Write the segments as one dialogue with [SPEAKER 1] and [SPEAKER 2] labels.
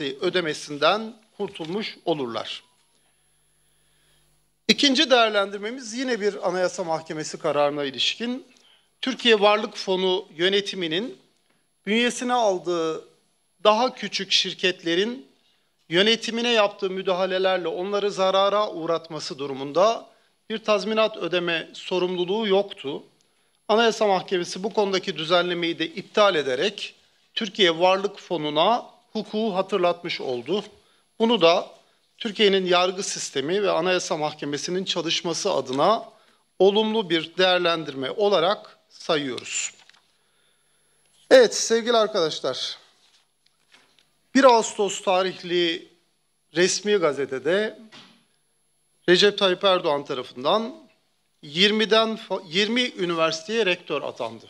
[SPEAKER 1] vergisi ödemesinden kurtulmuş olurlar. İkinci değerlendirmemiz yine bir Anayasa Mahkemesi kararına ilişkin. Türkiye Varlık Fonu yönetiminin bünyesine aldığı daha küçük şirketlerin yönetimine yaptığı müdahalelerle onları zarara uğratması durumunda bir tazminat ödeme sorumluluğu yoktu. Anayasa Mahkemesi bu konudaki düzenlemeyi de iptal ederek Türkiye Varlık Fonu'na hukuku hatırlatmış oldu. Bunu da Türkiye'nin yargı sistemi ve Anayasa Mahkemesi'nin çalışması adına olumlu bir değerlendirme olarak sayıyoruz. Evet sevgili arkadaşlar, 1 Ağustos tarihli resmi gazetede Recep Tayyip Erdoğan tarafından 20'den 20 üniversiteye rektör atandı.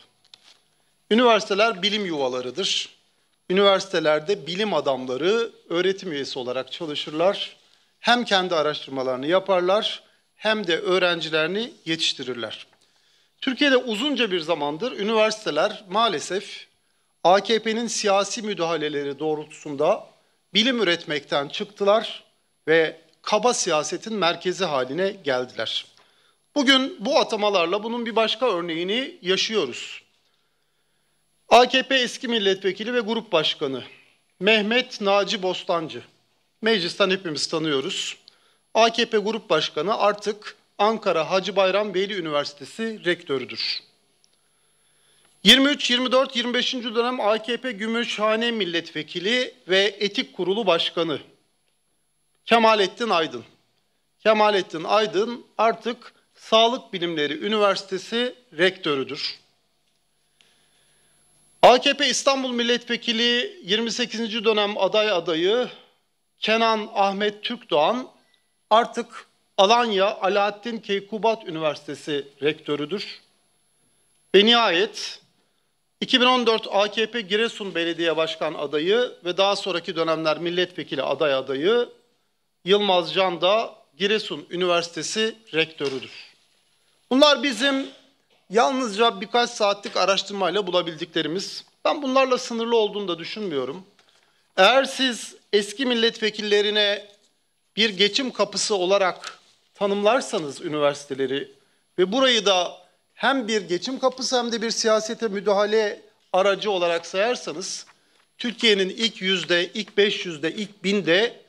[SPEAKER 1] Üniversiteler bilim yuvalarıdır üniversitelerde bilim adamları öğretim üyesi olarak çalışırlar. Hem kendi araştırmalarını yaparlar hem de öğrencilerini yetiştirirler. Türkiye'de uzunca bir zamandır üniversiteler maalesef AKP'nin siyasi müdahaleleri doğrultusunda bilim üretmekten çıktılar ve kaba siyasetin merkezi haline geldiler. Bugün bu atamalarla bunun bir başka örneğini yaşıyoruz. AKP eski milletvekili ve grup başkanı Mehmet Naci Bostancı. Meclisten hepimiz tanıyoruz. AKP grup başkanı artık Ankara Hacı Bayram Beyli Üniversitesi rektörüdür. 23, 24, 25. dönem AKP Gümüşhane Milletvekili ve Etik Kurulu Başkanı Kemalettin Aydın. Kemalettin Aydın artık Sağlık Bilimleri Üniversitesi rektörüdür. AKP İstanbul Milletvekili 28. dönem aday adayı Kenan Ahmet Türkdoğan artık Alanya Alaaddin Keykubat Üniversitesi rektörüdür. Ve nihayet 2014 AKP Giresun Belediye Başkan adayı ve daha sonraki dönemler milletvekili aday adayı Yılmaz Can da Giresun Üniversitesi rektörüdür. Bunlar bizim Yalnızca birkaç saatlik araştırmayla bulabildiklerimiz. Ben bunlarla sınırlı olduğunu da düşünmüyorum. Eğer siz eski milletvekillerine bir geçim kapısı olarak tanımlarsanız üniversiteleri ve burayı da hem bir geçim kapısı hem de bir siyasete müdahale aracı olarak sayarsanız Türkiye'nin ilk yüzde, ilk 500'de, ilk binde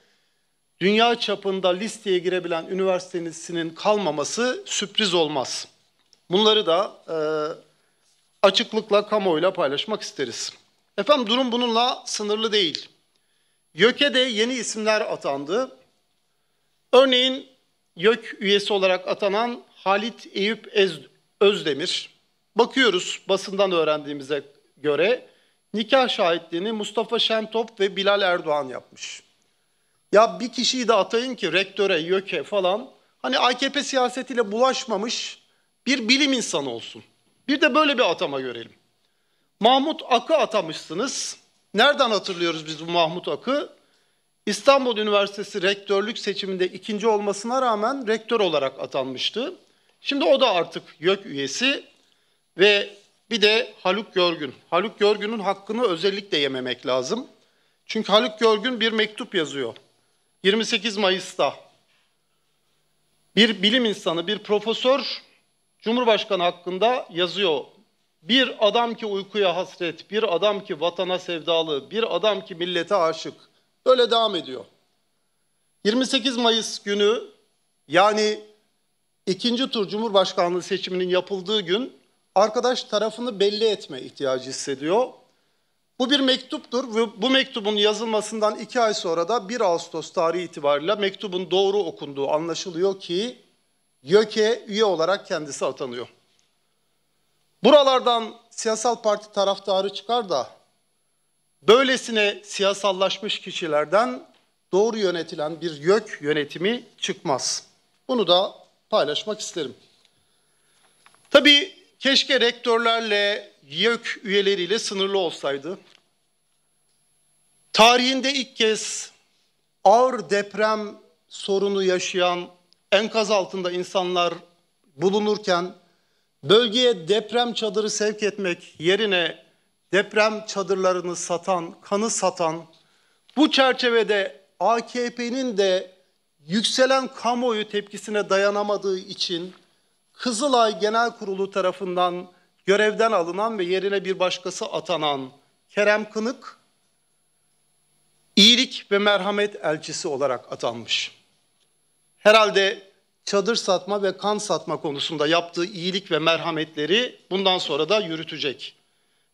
[SPEAKER 1] dünya çapında listeye girebilen üniversitenin kalmaması sürpriz olmaz. Bunları da e, açıklıkla kamuoyuyla paylaşmak isteriz. Efendim durum bununla sınırlı değil. YÖK'e de yeni isimler atandı. Örneğin YÖK üyesi olarak atanan Halit Eyüp Özdemir. Bakıyoruz basından öğrendiğimize göre nikah şahitliğini Mustafa Şentop ve Bilal Erdoğan yapmış. Ya bir kişiyi de atayın ki rektöre, YÖK'e falan hani AKP siyasetiyle bulaşmamış bir bilim insanı olsun. Bir de böyle bir atama görelim. Mahmut Ak'ı atamışsınız. Nereden hatırlıyoruz biz bu Mahmut Ak'ı? İstanbul Üniversitesi rektörlük seçiminde ikinci olmasına rağmen rektör olarak atanmıştı. Şimdi o da artık YÖK üyesi ve bir de Haluk Görgün. Haluk Görgün'ün hakkını özellikle yememek lazım. Çünkü Haluk Görgün bir mektup yazıyor. 28 Mayıs'ta bir bilim insanı, bir profesör Cumhurbaşkanı hakkında yazıyor. Bir adam ki uykuya hasret, bir adam ki vatana sevdalı, bir adam ki millete aşık. Böyle devam ediyor. 28 Mayıs günü yani ikinci tur Cumhurbaşkanlığı seçiminin yapıldığı gün arkadaş tarafını belli etme ihtiyacı hissediyor. Bu bir mektuptur ve bu mektubun yazılmasından iki ay sonra da 1 Ağustos tarihi itibariyle mektubun doğru okunduğu anlaşılıyor ki YÖK'e üye olarak kendisi atanıyor. Buralardan siyasal parti taraftarı çıkar da böylesine siyasallaşmış kişilerden doğru yönetilen bir YÖK yönetimi çıkmaz. Bunu da paylaşmak isterim. Tabii keşke rektörlerle, YÖK üyeleriyle sınırlı olsaydı. Tarihinde ilk kez ağır deprem sorunu yaşayan enkaz altında insanlar bulunurken bölgeye deprem çadırı sevk etmek yerine deprem çadırlarını satan, kanı satan bu çerçevede AKP'nin de yükselen kamuoyu tepkisine dayanamadığı için Kızılay Genel Kurulu tarafından görevden alınan ve yerine bir başkası atanan Kerem Kınık iyilik ve merhamet elçisi olarak atanmış herhalde çadır satma ve kan satma konusunda yaptığı iyilik ve merhametleri bundan sonra da yürütecek.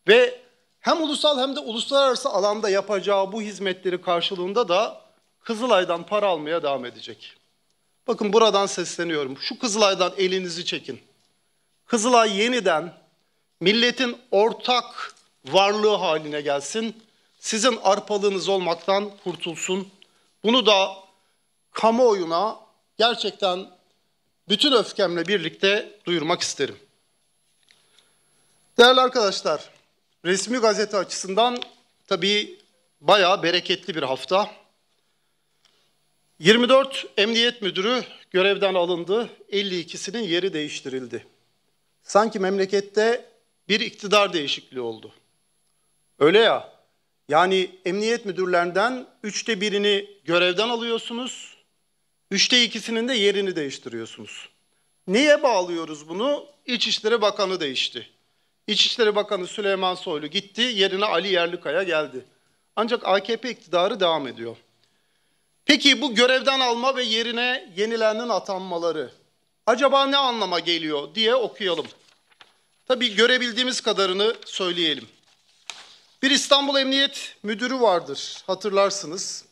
[SPEAKER 1] Ve hem ulusal hem de uluslararası alanda yapacağı bu hizmetleri karşılığında da Kızılay'dan para almaya devam edecek. Bakın buradan sesleniyorum. Şu Kızılay'dan elinizi çekin. Kızılay yeniden milletin ortak varlığı haline gelsin. Sizin arpalığınız olmaktan kurtulsun. Bunu da kamuoyuna gerçekten bütün öfkemle birlikte duyurmak isterim. Değerli arkadaşlar, resmi gazete açısından tabii bayağı bereketli bir hafta. 24 emniyet müdürü görevden alındı, 52'sinin yeri değiştirildi. Sanki memlekette bir iktidar değişikliği oldu. Öyle ya, yani emniyet müdürlerinden üçte birini görevden alıyorsunuz, Üçte ikisinin de yerini değiştiriyorsunuz. Niye bağlıyoruz bunu? İçişleri Bakanı değişti. İçişleri Bakanı Süleyman Soylu gitti, yerine Ali Yerlikaya geldi. Ancak AKP iktidarı devam ediyor. Peki bu görevden alma ve yerine yenilerinin atanmaları acaba ne anlama geliyor diye okuyalım. Tabii görebildiğimiz kadarını söyleyelim. Bir İstanbul Emniyet Müdürü vardır hatırlarsınız.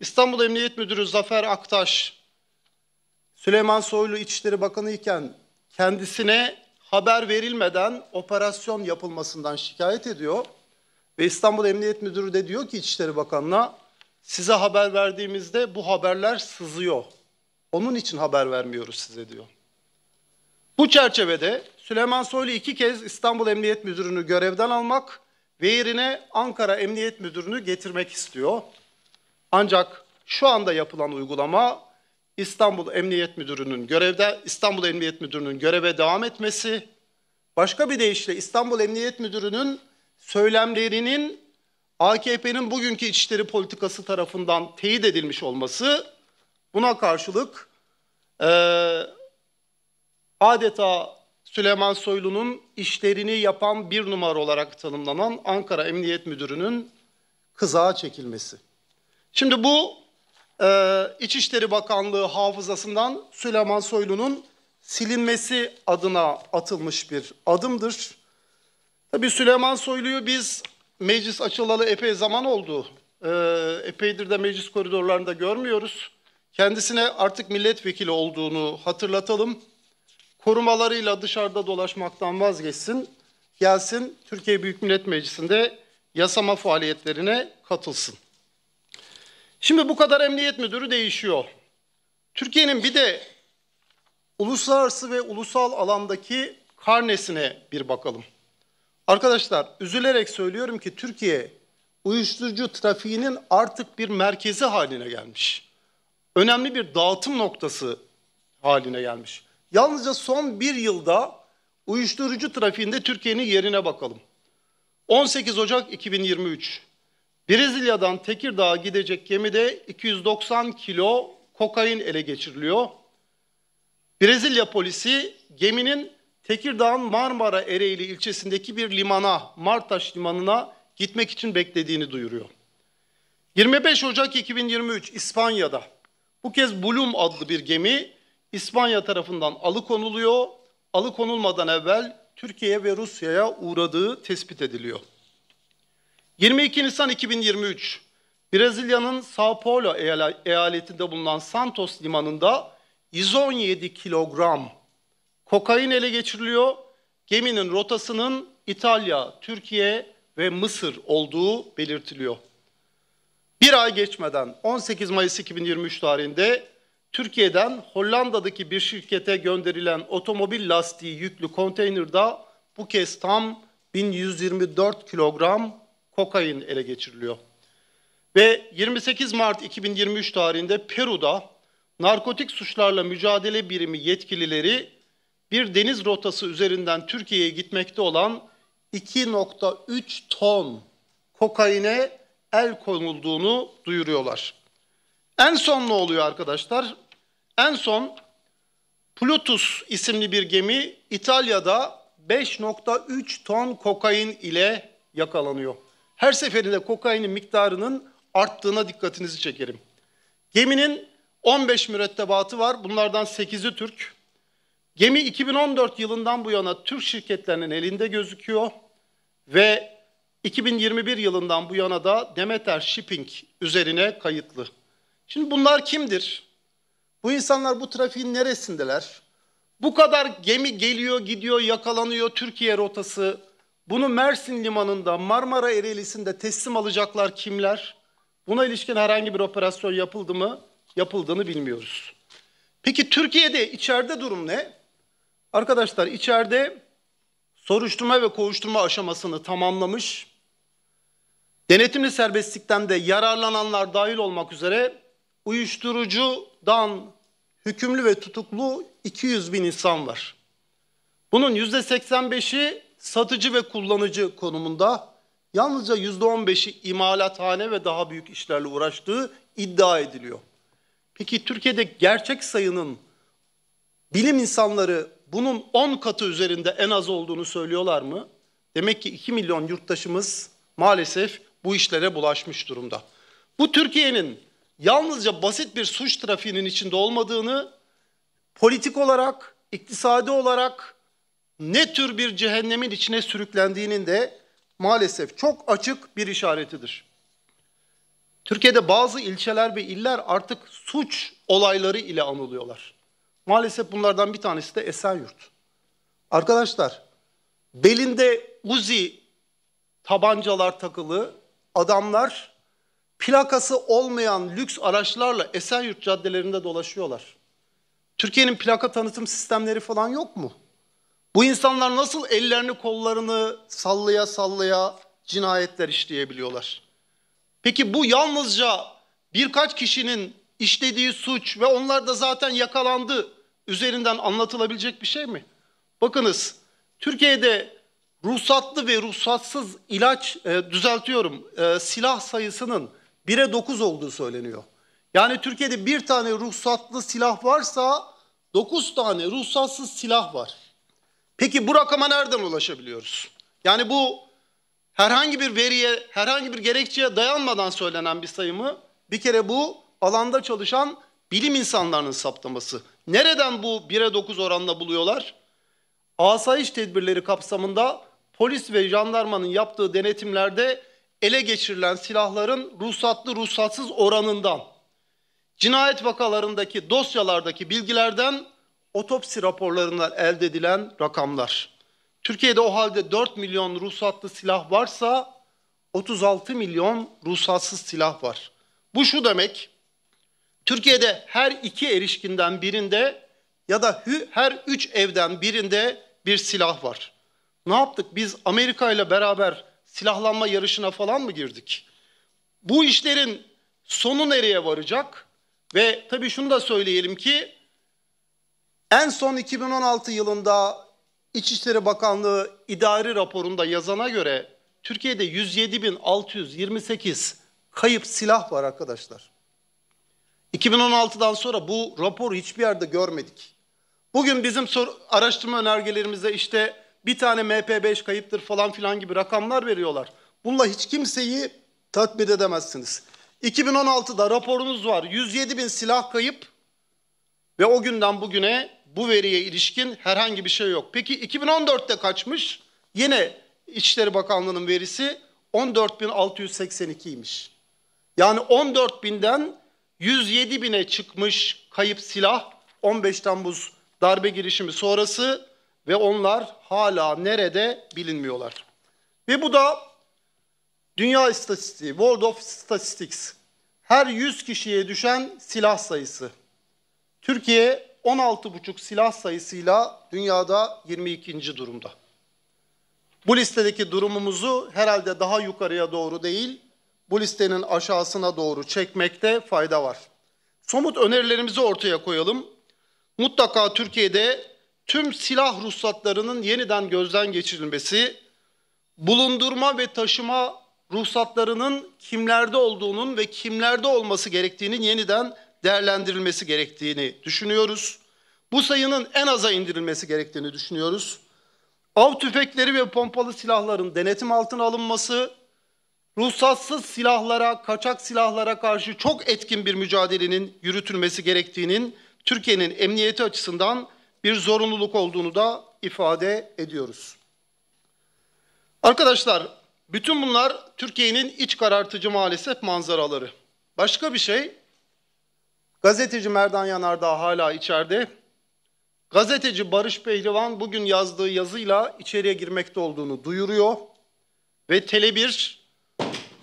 [SPEAKER 1] İstanbul Emniyet Müdürü Zafer Aktaş, Süleyman Soylu İçişleri Bakanı iken kendisine haber verilmeden operasyon yapılmasından şikayet ediyor. Ve İstanbul Emniyet Müdürü de diyor ki İçişleri Bakanı'na size haber verdiğimizde bu haberler sızıyor. Onun için haber vermiyoruz size diyor. Bu çerçevede Süleyman Soylu iki kez İstanbul Emniyet Müdürü'nü görevden almak ve yerine Ankara Emniyet Müdürü'nü getirmek istiyor. Ancak şu anda yapılan uygulama İstanbul Emniyet Müdürü'nün görevde İstanbul Emniyet Müdürü'nün göreve devam etmesi, başka bir deyişle İstanbul Emniyet Müdürü'nün söylemlerinin AKP'nin bugünkü içleri politikası tarafından teyit edilmiş olması buna karşılık e, adeta Süleyman Soylu'nun işlerini yapan bir numara olarak tanımlanan Ankara Emniyet Müdürü'nün kızağa çekilmesi. Şimdi bu e, İçişleri Bakanlığı hafızasından Süleyman Soylu'nun silinmesi adına atılmış bir adımdır. Tabii Süleyman Soylu'yu biz meclis açılalı epey zaman oldu. E, epeydir de meclis koridorlarında görmüyoruz. Kendisine artık milletvekili olduğunu hatırlatalım. Korumalarıyla dışarıda dolaşmaktan vazgeçsin. Gelsin Türkiye Büyük Millet Meclisi'nde yasama faaliyetlerine katılsın. Şimdi bu kadar emniyet müdürü değişiyor. Türkiye'nin bir de uluslararası ve ulusal alandaki karnesine bir bakalım. Arkadaşlar üzülerek söylüyorum ki Türkiye uyuşturucu trafiğinin artık bir merkezi haline gelmiş. Önemli bir dağıtım noktası haline gelmiş. Yalnızca son bir yılda uyuşturucu trafiğinde Türkiye'nin yerine bakalım. 18 Ocak 2023 Brezilya'dan Tekirdağ'a gidecek gemide 290 kilo kokain ele geçiriliyor. Brezilya polisi geminin Tekirdağ'ın Marmara Ereğli ilçesindeki bir limana, Martaş Limanı'na gitmek için beklediğini duyuruyor. 25 Ocak 2023 İspanya'da bu kez Bulum adlı bir gemi İspanya tarafından alıkonuluyor. Alıkonulmadan evvel Türkiye ve Rusya'ya uğradığı tespit ediliyor. 22 Nisan 2023 Brezilya'nın Sao Paulo eyaletinde bulunan Santos limanında 117 kilogram kokain ele geçiriliyor. Geminin rotasının İtalya, Türkiye ve Mısır olduğu belirtiliyor. Bir ay geçmeden 18 Mayıs 2023 tarihinde Türkiye'den Hollanda'daki bir şirkete gönderilen otomobil lastiği yüklü konteynerda bu kez tam 1124 kilogram kokain ele geçiriliyor. Ve 28 Mart 2023 tarihinde Peru'da narkotik suçlarla mücadele birimi yetkilileri bir deniz rotası üzerinden Türkiye'ye gitmekte olan 2.3 ton kokaine el konulduğunu duyuruyorlar. En son ne oluyor arkadaşlar? En son Plutus isimli bir gemi İtalya'da 5.3 ton kokain ile yakalanıyor her seferinde kokainin miktarının arttığına dikkatinizi çekerim. Geminin 15 mürettebatı var. Bunlardan 8'i Türk. Gemi 2014 yılından bu yana Türk şirketlerinin elinde gözüküyor ve 2021 yılından bu yana da Demeter Shipping üzerine kayıtlı. Şimdi bunlar kimdir? Bu insanlar bu trafiğin neresindeler? Bu kadar gemi geliyor, gidiyor, yakalanıyor Türkiye rotası bunu Mersin Limanı'nda, Marmara Ereğlisi'nde teslim alacaklar kimler? Buna ilişkin herhangi bir operasyon yapıldı mı? Yapıldığını bilmiyoruz. Peki Türkiye'de içeride durum ne? Arkadaşlar içeride soruşturma ve kovuşturma aşamasını tamamlamış. Denetimli serbestlikten de yararlananlar dahil olmak üzere uyuşturucudan hükümlü ve tutuklu 200 bin insan var. Bunun yüzde %85'i satıcı ve kullanıcı konumunda yalnızca %15'i imalathane ve daha büyük işlerle uğraştığı iddia ediliyor. Peki Türkiye'de gerçek sayının bilim insanları bunun 10 katı üzerinde en az olduğunu söylüyorlar mı? Demek ki 2 milyon yurttaşımız maalesef bu işlere bulaşmış durumda. Bu Türkiye'nin yalnızca basit bir suç trafiğinin içinde olmadığını politik olarak, iktisadi olarak, ne tür bir cehennemin içine sürüklendiğinin de maalesef çok açık bir işaretidir. Türkiye'de bazı ilçeler ve iller artık suç olayları ile anılıyorlar. Maalesef bunlardan bir tanesi de Esenyurt. Arkadaşlar, belinde Uzi tabancalar takılı adamlar plakası olmayan lüks araçlarla Esenyurt caddelerinde dolaşıyorlar. Türkiye'nin plaka tanıtım sistemleri falan yok mu? Bu insanlar nasıl ellerini kollarını sallaya sallaya cinayetler işleyebiliyorlar? Peki bu yalnızca birkaç kişinin işlediği suç ve onlar da zaten yakalandı üzerinden anlatılabilecek bir şey mi? Bakınız Türkiye'de ruhsatlı ve ruhsatsız ilaç e, düzeltiyorum e, silah sayısının 1'e 9 olduğu söyleniyor. Yani Türkiye'de bir tane ruhsatlı silah varsa 9 tane ruhsatsız silah var. Peki bu rakama nereden ulaşabiliyoruz? Yani bu herhangi bir veriye, herhangi bir gerekçeye dayanmadan söylenen bir sayımı bir kere bu alanda çalışan bilim insanlarının saptaması. Nereden bu 1'e 9 oranla buluyorlar? Asayiş tedbirleri kapsamında polis ve jandarmanın yaptığı denetimlerde ele geçirilen silahların ruhsatlı ruhsatsız oranından, cinayet vakalarındaki dosyalardaki bilgilerden otopsi raporlarından elde edilen rakamlar. Türkiye'de o halde 4 milyon ruhsatlı silah varsa 36 milyon ruhsatsız silah var. Bu şu demek, Türkiye'de her iki erişkinden birinde ya da her üç evden birinde bir silah var. Ne yaptık? Biz Amerika ile beraber silahlanma yarışına falan mı girdik? Bu işlerin sonu nereye varacak? Ve tabii şunu da söyleyelim ki en son 2016 yılında İçişleri Bakanlığı idari raporunda yazana göre Türkiye'de 107.628 kayıp silah var arkadaşlar. 2016'dan sonra bu raporu hiçbir yerde görmedik. Bugün bizim sor- araştırma önergelerimizde işte bir tane MP5 kayıptır falan filan gibi rakamlar veriyorlar. Bununla hiç kimseyi tatbik edemezsiniz. 2016'da raporunuz var. 107 bin silah kayıp ve o günden bugüne bu veriye ilişkin herhangi bir şey yok. Peki 2014'te kaçmış? Yine İçişleri Bakanlığı'nın verisi 14.682'ymiş. Yani 14.000'den 107.000'e çıkmış kayıp silah 15 Temmuz darbe girişimi sonrası ve onlar hala nerede bilinmiyorlar. Ve bu da dünya istatistiği, World of Statistics. Her 100 kişiye düşen silah sayısı. Türkiye 16,5 silah sayısıyla dünyada 22. durumda. Bu listedeki durumumuzu herhalde daha yukarıya doğru değil, bu listenin aşağısına doğru çekmekte fayda var. Somut önerilerimizi ortaya koyalım. Mutlaka Türkiye'de tüm silah ruhsatlarının yeniden gözden geçirilmesi, bulundurma ve taşıma ruhsatlarının kimlerde olduğunun ve kimlerde olması gerektiğinin yeniden değerlendirilmesi gerektiğini düşünüyoruz. Bu sayının en aza indirilmesi gerektiğini düşünüyoruz. Av tüfekleri ve pompalı silahların denetim altına alınması, ruhsatsız silahlara, kaçak silahlara karşı çok etkin bir mücadelenin yürütülmesi gerektiğinin Türkiye'nin emniyeti açısından bir zorunluluk olduğunu da ifade ediyoruz. Arkadaşlar, bütün bunlar Türkiye'nin iç karartıcı maalesef manzaraları. Başka bir şey Gazeteci Merdan Yanardağ hala içeride. Gazeteci Barış Pehlivan bugün yazdığı yazıyla içeriye girmekte olduğunu duyuruyor. Ve Tele1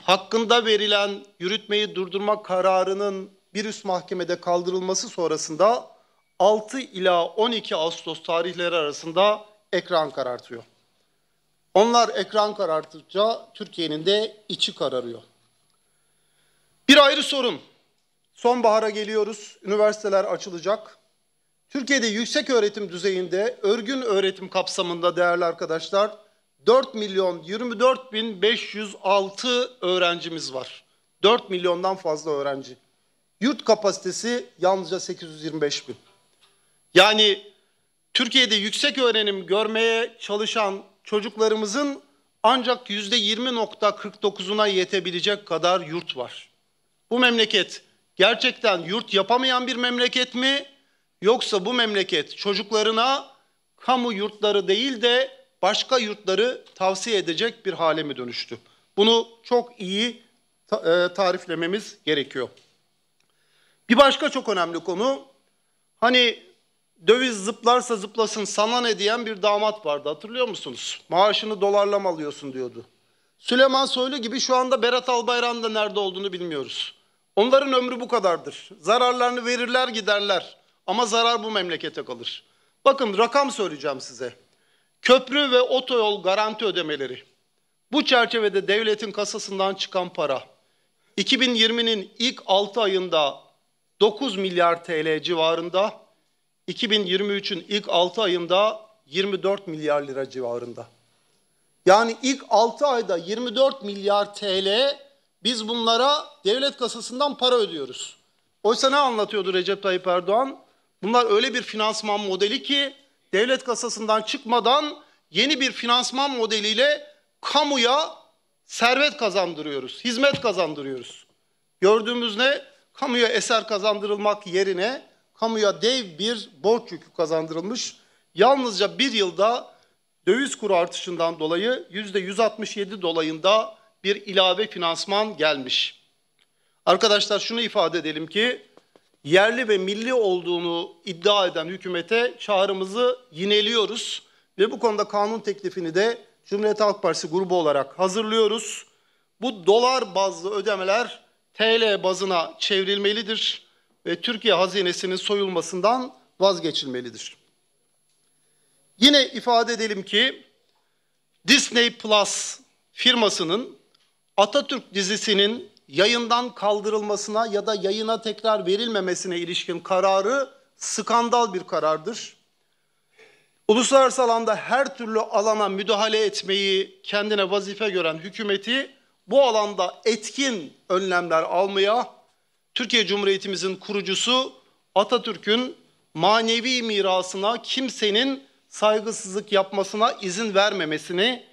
[SPEAKER 1] hakkında verilen yürütmeyi durdurma kararının bir üst mahkemede kaldırılması sonrasında 6 ila 12 Ağustos tarihleri arasında ekran karartıyor. Onlar ekran kararttıkça Türkiye'nin de içi kararıyor. Bir ayrı sorun Sonbahara geliyoruz, üniversiteler açılacak. Türkiye'de yüksek öğretim düzeyinde örgün öğretim kapsamında değerli arkadaşlar 4 milyon 24 bin 506 öğrencimiz var. 4 milyondan fazla öğrenci. Yurt kapasitesi yalnızca 825 bin. Yani Türkiye'de yüksek öğrenim görmeye çalışan çocuklarımızın ancak yüzde %20.49'una yetebilecek kadar yurt var. Bu memleket gerçekten yurt yapamayan bir memleket mi? Yoksa bu memleket çocuklarına kamu yurtları değil de başka yurtları tavsiye edecek bir hale mi dönüştü? Bunu çok iyi e, tariflememiz gerekiyor. Bir başka çok önemli konu, hani döviz zıplarsa zıplasın sana ne diyen bir damat vardı hatırlıyor musunuz? Maaşını dolarla alıyorsun diyordu. Süleyman Soylu gibi şu anda Berat Albayrak'ın da nerede olduğunu bilmiyoruz. Onların ömrü bu kadardır. Zararlarını verirler giderler. Ama zarar bu memlekete kalır. Bakın rakam söyleyeceğim size. Köprü ve otoyol garanti ödemeleri. Bu çerçevede devletin kasasından çıkan para 2020'nin ilk 6 ayında 9 milyar TL civarında, 2023'ün ilk 6 ayında 24 milyar lira civarında. Yani ilk 6 ayda 24 milyar TL biz bunlara devlet kasasından para ödüyoruz. Oysa ne anlatıyordu Recep Tayyip Erdoğan? Bunlar öyle bir finansman modeli ki devlet kasasından çıkmadan yeni bir finansman modeliyle kamuya servet kazandırıyoruz, hizmet kazandırıyoruz. Gördüğümüz ne? Kamuya eser kazandırılmak yerine kamuya dev bir borç yükü kazandırılmış. Yalnızca bir yılda döviz kuru artışından dolayı yüzde %167 dolayında bir ilave finansman gelmiş. Arkadaşlar şunu ifade edelim ki yerli ve milli olduğunu iddia eden hükümete çağrımızı yineliyoruz ve bu konuda kanun teklifini de Cumhuriyet Halk Partisi grubu olarak hazırlıyoruz. Bu dolar bazlı ödemeler TL bazına çevrilmelidir ve Türkiye hazinesinin soyulmasından vazgeçilmelidir. Yine ifade edelim ki Disney Plus firmasının Atatürk dizisinin yayından kaldırılmasına ya da yayına tekrar verilmemesine ilişkin kararı skandal bir karardır. Uluslararası alanda her türlü alana müdahale etmeyi kendine vazife gören hükümeti bu alanda etkin önlemler almaya Türkiye Cumhuriyetimizin kurucusu Atatürk'ün manevi mirasına kimsenin saygısızlık yapmasına izin vermemesini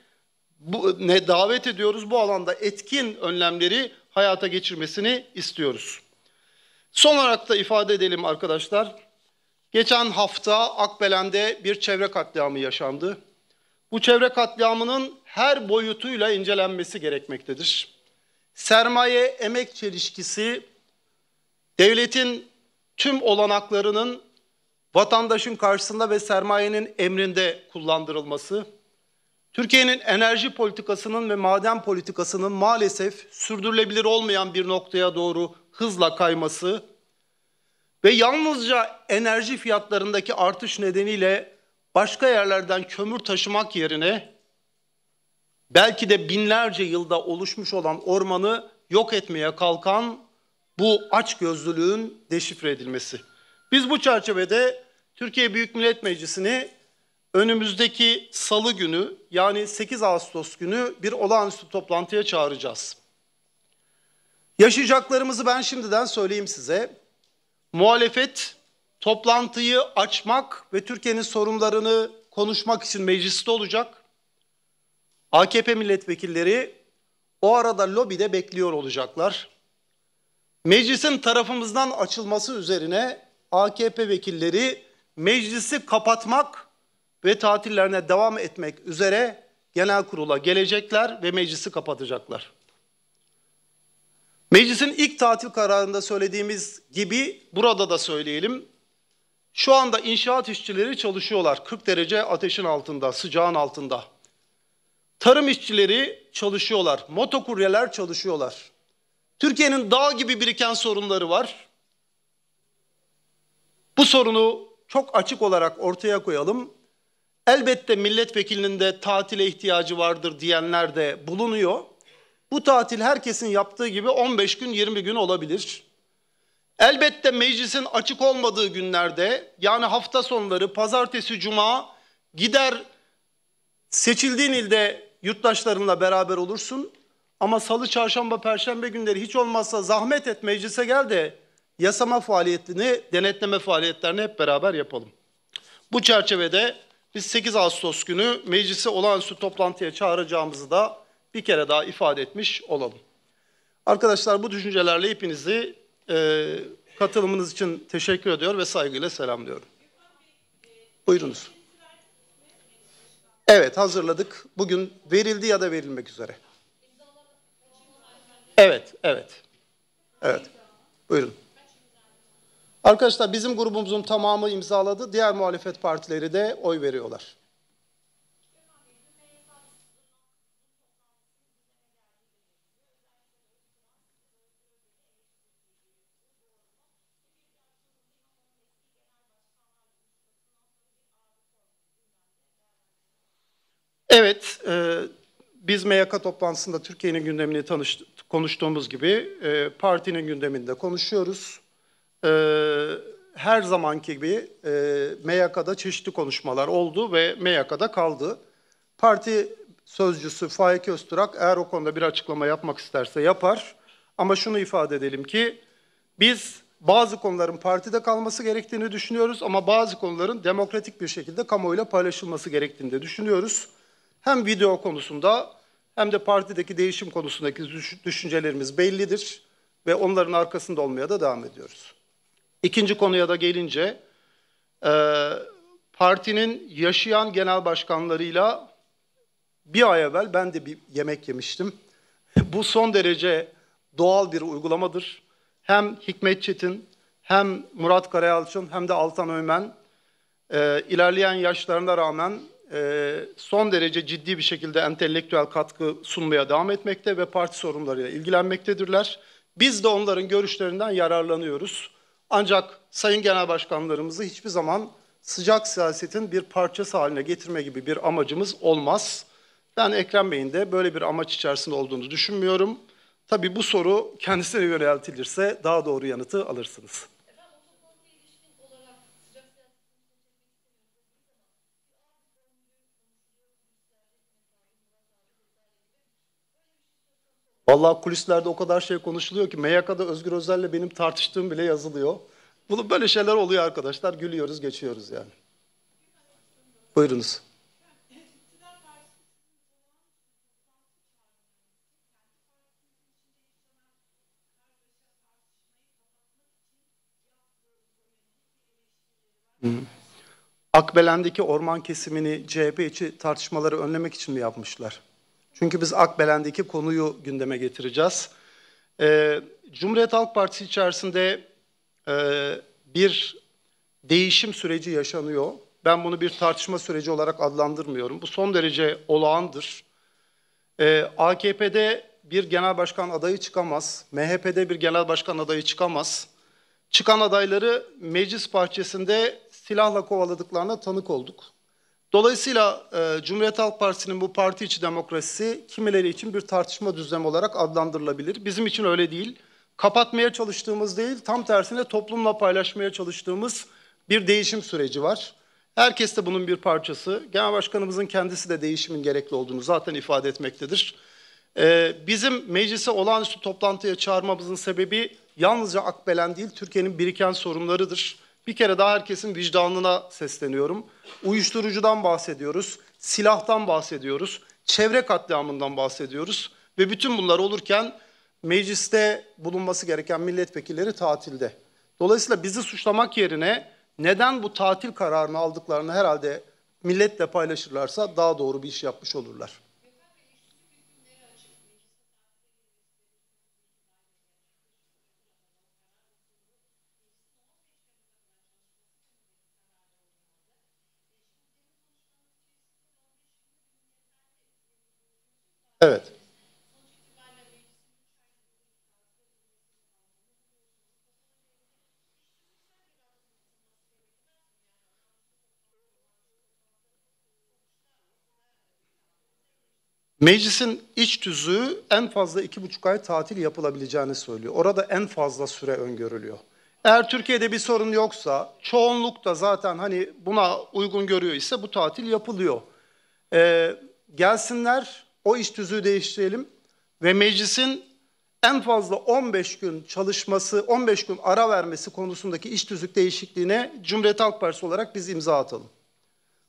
[SPEAKER 1] bu, ne davet ediyoruz. Bu alanda etkin önlemleri hayata geçirmesini istiyoruz. Son olarak da ifade edelim arkadaşlar. Geçen hafta Akbelen'de bir çevre katliamı yaşandı. Bu çevre katliamının her boyutuyla incelenmesi gerekmektedir. Sermaye emek çelişkisi devletin tüm olanaklarının vatandaşın karşısında ve sermayenin emrinde kullandırılması Türkiye'nin enerji politikasının ve maden politikasının maalesef sürdürülebilir olmayan bir noktaya doğru hızla kayması ve yalnızca enerji fiyatlarındaki artış nedeniyle başka yerlerden kömür taşımak yerine belki de binlerce yılda oluşmuş olan ormanı yok etmeye kalkan bu açgözlülüğün deşifre edilmesi. Biz bu çerçevede Türkiye Büyük Millet Meclisi'ni önümüzdeki salı günü yani 8 Ağustos günü bir olağanüstü toplantıya çağıracağız. Yaşayacaklarımızı ben şimdiden söyleyeyim size. Muhalefet toplantıyı açmak ve Türkiye'nin sorunlarını konuşmak için mecliste olacak. AKP milletvekilleri o arada lobide bekliyor olacaklar. Meclisin tarafımızdan açılması üzerine AKP vekilleri meclisi kapatmak ve tatillerine devam etmek üzere genel kurula gelecekler ve meclisi kapatacaklar. Meclisin ilk tatil kararında söylediğimiz gibi burada da söyleyelim. Şu anda inşaat işçileri çalışıyorlar 40 derece ateşin altında, sıcağın altında. Tarım işçileri çalışıyorlar, motokuryeler çalışıyorlar. Türkiye'nin dağ gibi biriken sorunları var. Bu sorunu çok açık olarak ortaya koyalım. Elbette milletvekilinin de tatile ihtiyacı vardır diyenler de bulunuyor. Bu tatil herkesin yaptığı gibi 15 gün 20 gün olabilir. Elbette meclisin açık olmadığı günlerde yani hafta sonları pazartesi cuma gider seçildiğin ilde yurttaşlarınla beraber olursun. Ama salı, çarşamba, perşembe günleri hiç olmazsa zahmet et meclise gel de yasama faaliyetini, denetleme faaliyetlerini hep beraber yapalım. Bu çerçevede biz 8 Ağustos günü meclisi olağanüstü toplantıya çağıracağımızı da bir kere daha ifade etmiş olalım. Arkadaşlar bu düşüncelerle hepinizi e, katılımınız için teşekkür ediyor ve saygıyla selamlıyorum. Buyurunuz. Evet hazırladık. Bugün verildi ya da verilmek üzere. Evet, evet. Evet. Buyurun. Arkadaşlar bizim grubumuzun tamamı imzaladı. Diğer muhalefet partileri de oy veriyorlar. Evet, e, biz MYK toplantısında Türkiye'nin gündemini tanış, konuştuğumuz gibi e, partinin gündeminde konuşuyoruz e, her zamanki gibi e, MYK'da çeşitli konuşmalar oldu ve MYK'da kaldı. Parti sözcüsü Faik Öztürk eğer o konuda bir açıklama yapmak isterse yapar. Ama şunu ifade edelim ki biz bazı konuların partide kalması gerektiğini düşünüyoruz ama bazı konuların demokratik bir şekilde kamuoyuyla paylaşılması gerektiğini de düşünüyoruz. Hem video konusunda hem de partideki değişim konusundaki düşüncelerimiz bellidir ve onların arkasında olmaya da devam ediyoruz. İkinci konuya da gelince e, partinin yaşayan genel başkanlarıyla bir ay evvel ben de bir yemek yemiştim. Bu son derece doğal bir uygulamadır. Hem Hikmet Çetin, hem Murat Karayalçın, hem de Altan Öymen, e, ilerleyen yaşlarına rağmen e, son derece ciddi bir şekilde entelektüel katkı sunmaya devam etmekte ve parti sorunlarıyla ilgilenmektedirler. Biz de onların görüşlerinden yararlanıyoruz. Ancak sayın genel başkanlarımızı hiçbir zaman sıcak siyasetin bir parçası haline getirme gibi bir amacımız olmaz. Ben Ekrem Bey'in de böyle bir amaç içerisinde olduğunu düşünmüyorum. Tabii bu soru kendisine yöneltilirse daha doğru yanıtı alırsınız. Vallahi kulislerde o kadar şey konuşuluyor ki MYK'da Özgür Özel'le benim tartıştığım bile yazılıyor. Bunu böyle şeyler oluyor arkadaşlar. Gülüyoruz, geçiyoruz yani. Buyurunuz. Hı. Hmm. Akbelen'deki orman kesimini CHP içi tartışmaları önlemek için mi yapmışlar? Çünkü biz Akbelen'deki konuyu gündeme getireceğiz. Ee, Cumhuriyet Halk Partisi içerisinde e, bir değişim süreci yaşanıyor. Ben bunu bir tartışma süreci olarak adlandırmıyorum. Bu son derece olağandır. Ee, AKP'de bir genel başkan adayı çıkamaz. MHP'de bir genel başkan adayı çıkamaz. Çıkan adayları meclis bahçesinde silahla kovaladıklarına tanık olduk. Dolayısıyla e, Cumhuriyet Halk Partisi'nin bu parti içi demokrasisi kimileri için bir tartışma düzlemi olarak adlandırılabilir. Bizim için öyle değil. Kapatmaya çalıştığımız değil, tam tersine toplumla paylaşmaya çalıştığımız bir değişim süreci var. Herkes de bunun bir parçası. Genel Başkanımızın kendisi de değişimin gerekli olduğunu zaten ifade etmektedir. Ee, bizim meclise olağanüstü toplantıya çağırmamızın sebebi yalnızca Akbelen değil, Türkiye'nin biriken sorunlarıdır. Bir kere daha herkesin vicdanına sesleniyorum. Uyuşturucudan bahsediyoruz, silahtan bahsediyoruz, çevre katliamından bahsediyoruz ve bütün bunlar olurken mecliste bulunması gereken milletvekilleri tatilde. Dolayısıyla bizi suçlamak yerine neden bu tatil kararını aldıklarını herhalde milletle paylaşırlarsa daha doğru bir iş yapmış olurlar. Evet. Meclisin iç tüzüğü en fazla iki buçuk ay tatil yapılabileceğini söylüyor. Orada en fazla süre öngörülüyor. Eğer Türkiye'de bir sorun yoksa çoğunluk da zaten hani buna uygun görüyor ise bu tatil yapılıyor. Ee, gelsinler o iş tüzüğü değiştirelim ve meclisin en fazla 15 gün çalışması, 15 gün ara vermesi konusundaki iş tüzük değişikliğine Cumhuriyet Halk Partisi olarak biz imza atalım.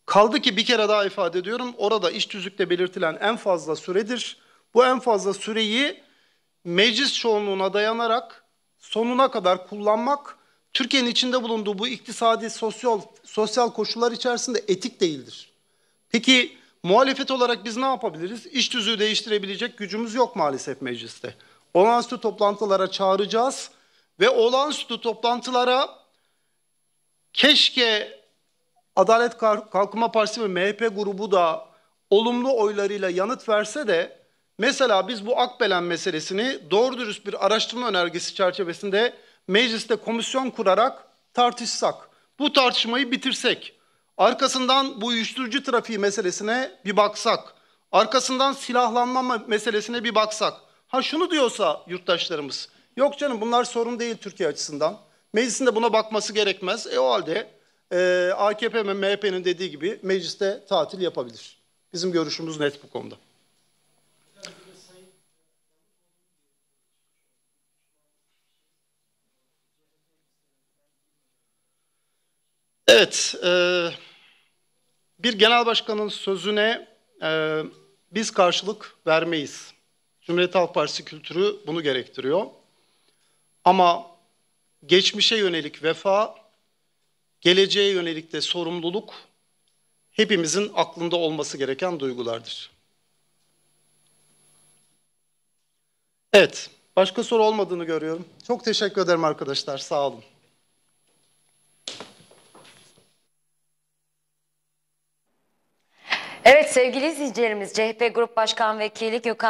[SPEAKER 1] Kaldı ki bir kere daha ifade ediyorum, orada iş tüzükte belirtilen en fazla süredir. Bu en fazla süreyi meclis çoğunluğuna dayanarak sonuna kadar kullanmak Türkiye'nin içinde bulunduğu bu iktisadi, sosyal, sosyal koşullar içerisinde etik değildir. Peki Muhalefet olarak biz ne yapabiliriz? İş tüzüğü değiştirebilecek gücümüz yok maalesef mecliste. Olağanüstü toplantılara çağıracağız ve olağanüstü toplantılara keşke Adalet Kalkınma Partisi ve MHP grubu da olumlu oylarıyla yanıt verse de mesela biz bu Akbelen meselesini doğru dürüst bir araştırma önergesi çerçevesinde mecliste komisyon kurarak tartışsak, bu tartışmayı bitirsek Arkasından bu uyuşturucu trafiği meselesine bir baksak. Arkasından silahlanma meselesine bir baksak. Ha şunu diyorsa yurttaşlarımız. Yok canım bunlar sorun değil Türkiye açısından. Meclisin de buna bakması gerekmez. E o halde e, AKP ve MHP'nin dediği gibi mecliste tatil yapabilir. Bizim görüşümüz net bu konuda. Evet, e, bir genel başkanın sözüne e, biz karşılık vermeyiz. Cumhuriyet Halk Partisi kültürü bunu gerektiriyor. Ama geçmişe yönelik vefa, geleceğe yönelik de sorumluluk hepimizin aklında olması gereken duygulardır. Evet, başka soru olmadığını görüyorum. Çok teşekkür ederim arkadaşlar, sağ olun. Evet sevgili izleyicilerimiz CHP Grup Başkan Vekili Gökhan